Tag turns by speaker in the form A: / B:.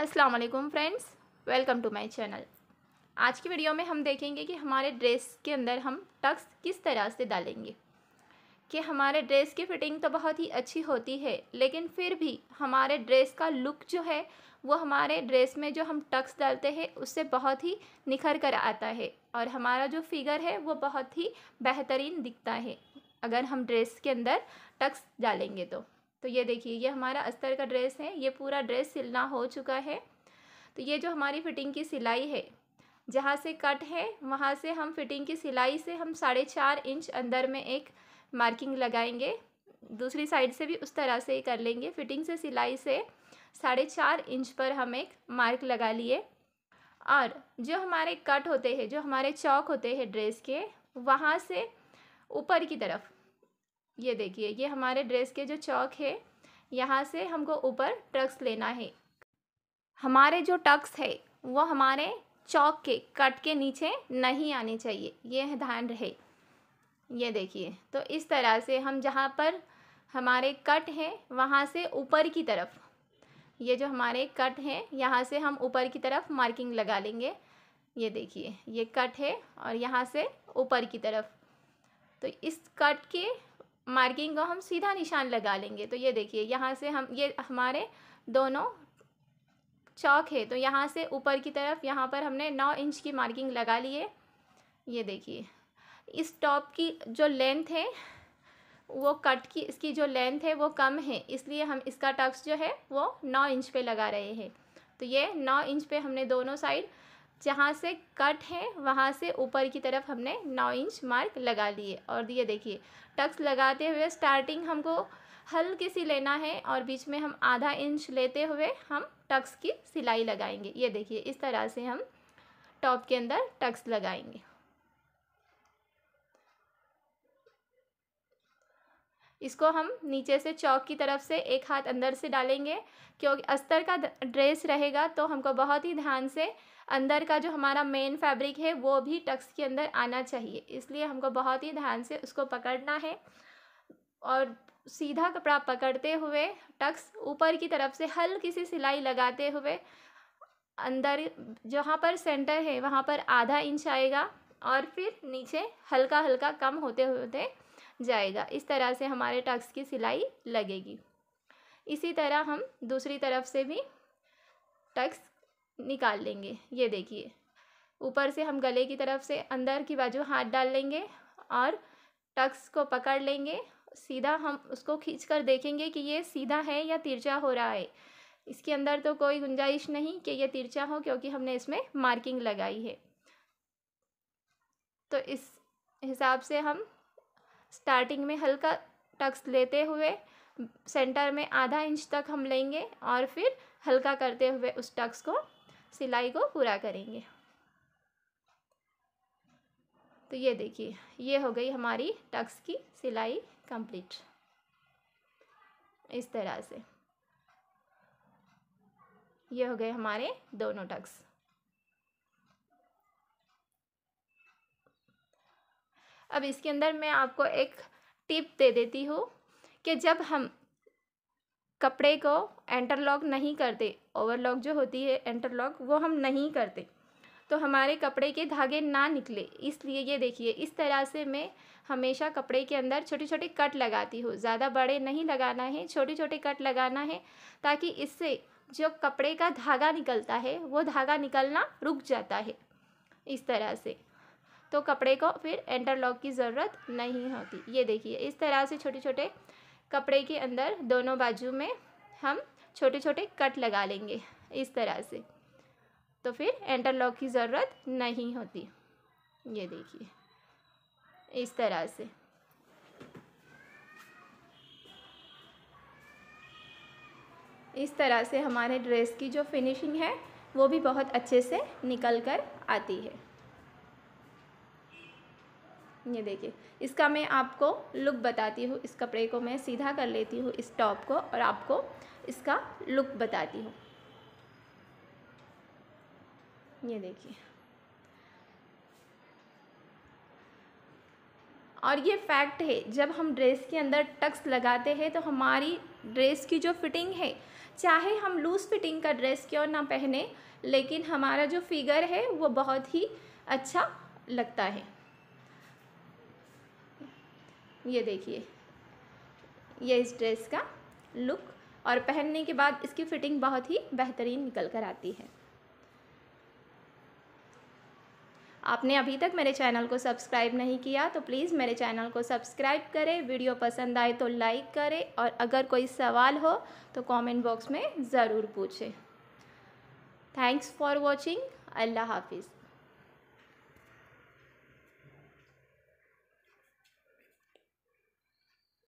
A: अस्सलाम वालेकुम friends welcome to my channel आज की वीडियो में हम देखेंगे कि हमारे ड्रेस के अंदर हम टक्स किस तरह से डालेंगे कि हमारे ड्रेस की फ़िटिंग तो बहुत ही अच्छी होती है लेकिन फिर भी हमारे ड्रेस का लुक जो है वो हमारे ड्रेस में जो हम टक्स डालते हैं उससे बहुत ही निखर कर आता है और हमारा जो फिगर है वो बहुत ही बेहतरीन दिखता है अगर हम ड्रेस के अंदर टक्स डालेंगे तो तो ये देखिए ये हमारा अस्तर का ड्रेस है ये पूरा ड्रेस सिलना हो चुका है तो ये जो हमारी फिटिंग की सिलाई है जहाँ से कट है वहाँ से हम फिटिंग की सिलाई से हम साढ़े चार इंच अंदर में एक मार्किंग लगाएंगे दूसरी साइड से भी उस तरह से ही कर लेंगे फिटिंग से सिलाई से साढ़े चार इंच पर हम एक मार्क लगा लिए और जो हमारे कट होते हैं जो हमारे चौक होते हैं ड्रेस के वहाँ से ऊपर की तरफ ये देखिए ये हमारे ड्रेस के जो चौक है यहाँ से हमको ऊपर टक्स लेना है हमारे जो टक्स है वो हमारे चौक के कट के नीचे नहीं आने चाहिए ये ध्यान रहे ये देखिए तो इस तरह से हम जहाँ पर हमारे कट हैं वहाँ से ऊपर की तरफ ये जो हमारे कट हैं यहाँ से हम ऊपर की तरफ मार्किंग लगा लेंगे ये देखिए ये कट है और यहाँ से ऊपर की तरफ तो इस कट के मार्किंग को हम सीधा निशान लगा लेंगे तो ये देखिए यहाँ से हम ये हमारे दोनों चौक है तो यहाँ से ऊपर की तरफ यहाँ पर हमने नौ इंच की मार्किंग लगा ली है ये देखिए इस टॉप की जो लेंथ है वो कट की इसकी जो लेंथ है वो कम है इसलिए हम इसका टक्स जो है वो नौ इंच पे लगा रहे हैं तो ये नौ इंच पे हमने दोनों साइड जहाँ से कट है वहाँ से ऊपर की तरफ हमने नौ इंच मार्क लगा लिए और ये देखिए टक्स लगाते हुए स्टार्टिंग हमको हल्की सी लेना है और बीच में हम आधा इंच लेते हुए हम टक्स की सिलाई लगाएंगे ये देखिए इस तरह से हम टॉप के अंदर टक्स लगाएंगे इसको हम नीचे से चौक की तरफ से एक हाथ अंदर से डालेंगे क्योंकि अस्तर का ड्रेस रहेगा तो हमको बहुत ही ध्यान से अंदर का जो हमारा मेन फैब्रिक है वो भी टक्स के अंदर आना चाहिए इसलिए हमको बहुत ही ध्यान से उसको पकड़ना है और सीधा कपड़ा पकड़ते हुए टक्स ऊपर की तरफ से हल्की सी सिलाई लगाते हुए अंदर जहाँ पर सेंटर है वहाँ पर आधा इंच आएगा और फिर नीचे हल्का हल्का कम होते होते जाएगा इस तरह से हमारे टक्स की सिलाई लगेगी इसी तरह हम दूसरी तरफ से भी टक्स निकाल लेंगे ये देखिए ऊपर से हम गले की तरफ से अंदर की बाजू हाथ डाल लेंगे और टक्स को पकड़ लेंगे सीधा हम उसको खींच कर देखेंगे कि ये सीधा है या तिरछा हो रहा है इसके अंदर तो कोई गुंजाइश नहीं कि ये तिरछा हो क्योंकि हमने इसमें मार्किंग लगाई है तो इस हिसाब से हम स्टार्टिंग में हल्का टक्स लेते हुए सेंटर में आधा इंच तक हम लेंगे और फिर हल्का करते हुए उस टक्स को सिलाई को पूरा करेंगे तो ये देखिए ये हो गई हमारी टक्स की सिलाई कंप्लीट इस तरह से ये हो गए हमारे दोनों टक्स अब इसके अंदर मैं आपको एक टिप दे देती हूँ कि जब हम कपड़े को एंटरलॉक नहीं करते ओवरलॉक जो होती है एंटरलॉक वो हम नहीं करते तो हमारे कपड़े के धागे ना निकले इसलिए ये देखिए इस तरह से मैं हमेशा कपड़े के अंदर छोटे छोटे कट लगाती हूँ ज़्यादा बड़े नहीं लगाना है छोटे छोटे कट लगाना है ताकि इससे जो कपड़े का धागा निकलता है वो धागा निकलना रुक जाता है इस तरह से तो कपड़े को फिर इंटरलॉक की ज़रूरत नहीं होती ये देखिए इस तरह से छोटे छोटे कपड़े के अंदर दोनों बाजू में हम छोटे छोटे कट लगा लेंगे इस तरह से तो फिर इंटरलॉक की ज़रूरत नहीं होती ये देखिए इस तरह से इस तरह से हमारे ड्रेस की जो फिनिशिंग है वो भी बहुत अच्छे से निकल कर आती है ये देखिए इसका मैं आपको लुक बताती हूँ इस कपड़े को मैं सीधा कर लेती हूँ इस टॉप को और आपको इसका लुक बताती हूँ ये देखिए और ये फैक्ट है जब हम ड्रेस के अंदर टक्स लगाते हैं तो हमारी ड्रेस की जो फिटिंग है चाहे हम लूज़ फिटिंग का ड्रेस क्यों ना पहने लेकिन हमारा जो फिगर है वो बहुत ही अच्छा लगता है ये देखिए ये इस ड्रेस का लुक और पहनने के बाद इसकी फिटिंग बहुत ही बेहतरीन निकल कर आती है आपने अभी तक मेरे चैनल को सब्सक्राइब नहीं किया तो प्लीज़ मेरे चैनल को सब्सक्राइब करें वीडियो पसंद आए तो लाइक करें और अगर कोई सवाल हो तो कमेंट बॉक्स में ज़रूर पूछें थैंक्स फॉर वॉचिंग अल्लाह हाफिज़